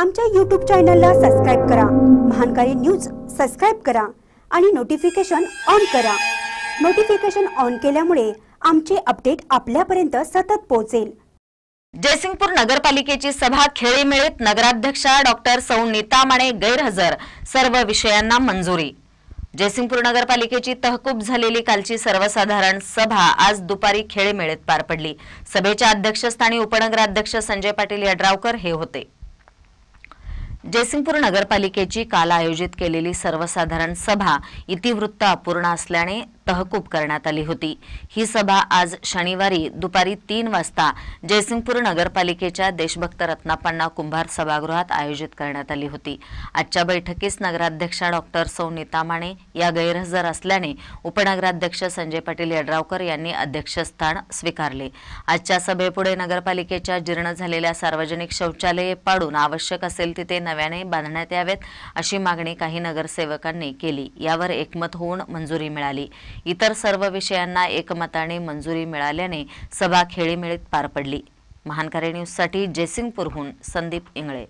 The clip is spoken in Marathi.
आमच्या यूट्यूब चॅनलला सबस्क्राईब करा महानकारी न्यूज सबस्क्राईब करा आणि नोटिफिकेशन ऑन करा नोटिफिकेशन ऑन केल्यामुळे आमचे अपडेट आपल्यापर्यंत सतत पोहोचेल जयसिंगपूर नगरपालिकेची सभा खेळीमेळीत नगराध्यक्षा डॉक्टर सौ नीता माने गैरहजर सर्व विषयांना मंजुरी जयसिंगपूर नगरपालिकेची तहकूब झालेली कालची सर्वसाधारण सभा आज दुपारी खेळीमेळीत पार पडली सभेच्या अध्यक्षस्थानी उपनगराध्यक्ष संजय पाटील यड्रावकर हे होते जयसिंगपूर नगरपालिकेची काल आयोजित केलेली सर्वसाधारण सभा इतिवृत्त अपूर्ण असल्याने तहकूब करण्यात आली होती ही सभा आज शनिवारी दुपारी तीन वाजता जयसिंगपूर नगरपालिकेच्या देशभक्त रत्नापण्णा कुंभार सभागृहात आयोजित करण्यात आली होती आजच्या बैठकीस नगराध्यक्षा डॉक्टर सौ माने या गैरहजर असल्याने उपनगराध्यक्ष संजय पाटील यड्रावकर यांनी अध्यक्षस्थान स्वीकारले आजच्या सभेपुढे नगरपालिकेच्या जीर्ण झालेल्या सार्वजनिक शौचालये पाडून आवश्यक असेल तिथे नव्याने बांधण्यात यावेत अशी मागणी काही नगरसेवकांनी केली यावर एकमत होऊन मंजुरी मिळाली इतर सर्व विषयांना एकमताने मंजुरी मिळाल्याने सभा खेळीमेळीत पार पडली महानकारी न्यूजसाठी जयसिंगपूरहून संदीप इंगळे